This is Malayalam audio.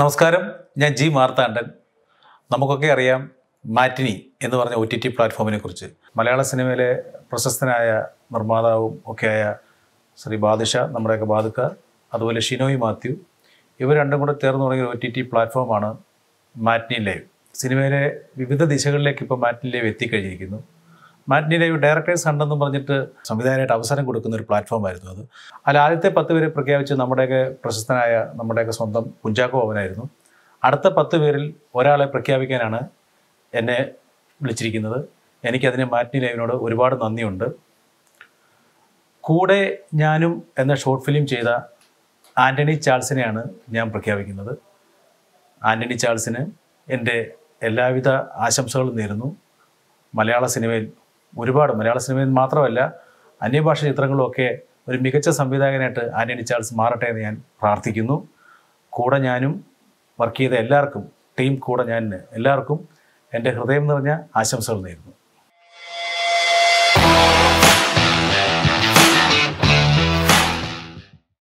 നമസ്കാരം ഞാൻ ജി മാർത്താണ്ഡൻ നമുക്കൊക്കെ അറിയാം മാറ്റിനി എന്ന് പറഞ്ഞ ഒ ടി ടി പ്ലാറ്റ്ഫോമിനെ കുറിച്ച് മലയാള സിനിമയിലെ പ്രശസ്തനായ നിർമ്മാതാവും ഒക്കെയായ ശ്രീ ബാദുഷ നമ്മുടെയൊക്കെ ബാദുക്ക അതുപോലെ ഷിനോയ് മാത്യു ഇവർ രണ്ടും കൂടെ ചേർന്ന് തുടങ്ങിയ ഒ ടി ടി പ്ലാറ്റ്ഫോമാണ് മാറ്റിനി ലൈവ് സിനിമയിലെ വിവിധ ദിശകളിലേക്ക് ഇപ്പോൾ മാറ്റിനി ലൈവ് എത്തിക്കഴിഞ്ഞിരിക്കുന്നു മാറ്റിനിയിലെ ഡയറക്ടേഴ്സ് ഉണ്ടെന്ന് പറഞ്ഞിട്ട് സംവിധായകനായിട്ട് അവസരം കൊടുക്കുന്ന ഒരു പ്ലാറ്റ്ഫോം ആയിരുന്നു അത് അതിൽ ആദ്യത്തെ പത്ത് പേരെ പ്രഖ്യാപിച്ച് നമ്മുടെയൊക്കെ പ്രശസ്തനായ നമ്മുടെയൊക്കെ സ്വന്തം കുഞ്ചാക്കോ അവനായിരുന്നു അടുത്ത പത്ത് പേരിൽ ഒരാളെ പ്രഖ്യാപിക്കാനാണ് എന്നെ വിളിച്ചിരിക്കുന്നത് എനിക്കതിന് മാറ്റി ലൈവിനോട് ഒരുപാട് നന്ദിയുണ്ട് കൂടെ ഞാനും എന്ന ഷോർട്ട് ഫിലിം ചെയ്ത ആൻ്റണി ചാൾസിനെയാണ് ഞാൻ പ്രഖ്യാപിക്കുന്നത് ആൻ്റണി ചാൾസിന് എൻ്റെ എല്ലാവിധ ആശംസകളും നേരുന്നു മലയാള സിനിമയിൽ ഒരുപാട് മലയാള സിനിമയിൽ മാത്രമല്ല അന്യഭാഷ ചിത്രങ്ങളുമൊക്കെ ഒരു മികച്ച സംവിധായകനായിട്ട് ആന്റണി ചാൾസ് മാറട്ടെ എന്ന് ഞാൻ പ്രാർത്ഥിക്കുന്നു കൂടെ ഞാനും വർക്ക് ചെയ്ത എല്ലാവർക്കും ടീം കൂടെ ഞാൻ എല്ലാവർക്കും എൻ്റെ ഹൃദയം നിറഞ്ഞ ആശംസകൾ നേരുന്നു